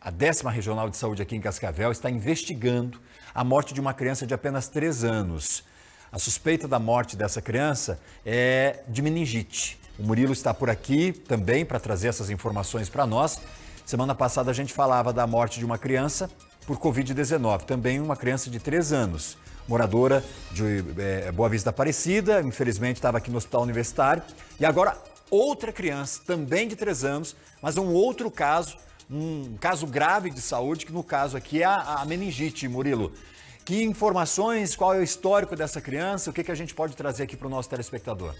A décima regional de saúde aqui em Cascavel está investigando a morte de uma criança de apenas 3 anos. A suspeita da morte dessa criança é de meningite. O Murilo está por aqui também para trazer essas informações para nós. Semana passada a gente falava da morte de uma criança por Covid-19, também uma criança de 3 anos, moradora de é, Boa Vista Aparecida, infelizmente estava aqui no Hospital Universitário. E agora outra criança, também de 3 anos, mas um outro caso um caso grave de saúde, que no caso aqui é a, a meningite, Murilo. Que informações, qual é o histórico dessa criança, o que, que a gente pode trazer aqui para o nosso telespectador?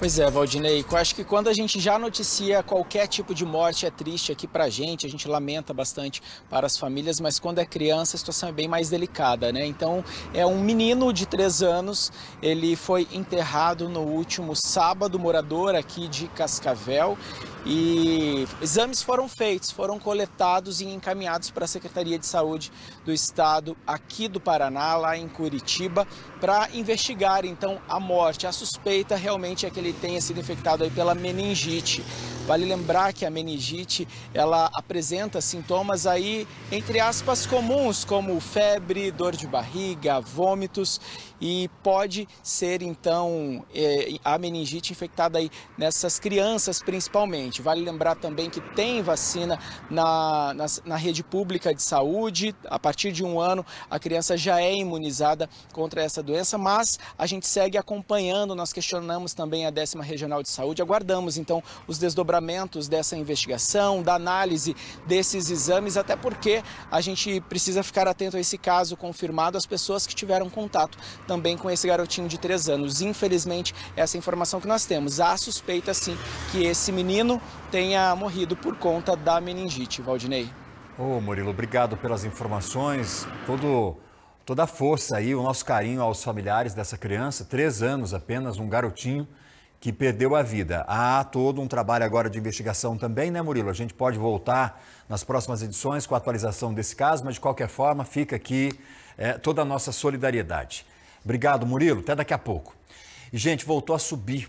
Pois é, Valdinei, acho que quando a gente já noticia qualquer tipo de morte é triste aqui pra gente, a gente lamenta bastante para as famílias, mas quando é criança a situação é bem mais delicada, né? Então, é um menino de 3 anos, ele foi enterrado no último sábado, morador aqui de Cascavel, e exames foram feitos, foram coletados e encaminhados para a Secretaria de Saúde do Estado aqui do Paraná, lá em Curitiba, para investigar então a morte. A suspeita realmente é que ele tenha sido infectado aí pela meningite. Vale lembrar que a meningite, ela apresenta sintomas aí entre aspas comuns, como febre, dor de barriga, vômitos e pode ser então eh, a meningite infectada aí nessas crianças principalmente. Vale lembrar também que tem vacina na, na, na rede pública de saúde. A partir de um ano, a criança já é imunizada contra essa doença, mas a gente segue acompanhando. Nós questionamos também a décima Regional de Saúde. Aguardamos, então, os desdobramentos dessa investigação, da análise desses exames, até porque a gente precisa ficar atento a esse caso confirmado, as pessoas que tiveram contato também com esse garotinho de três anos. Infelizmente, essa informação que nós temos. Há suspeita, sim, que esse menino tenha morrido por conta da meningite, Valdinei. Ô oh, Murilo, obrigado pelas informações, todo, toda a força aí, o nosso carinho aos familiares dessa criança, três anos apenas, um garotinho que perdeu a vida. Há todo um trabalho agora de investigação também, né, Murilo? A gente pode voltar nas próximas edições com a atualização desse caso, mas de qualquer forma fica aqui é, toda a nossa solidariedade. Obrigado, Murilo. Até daqui a pouco. E, gente, voltou a subir.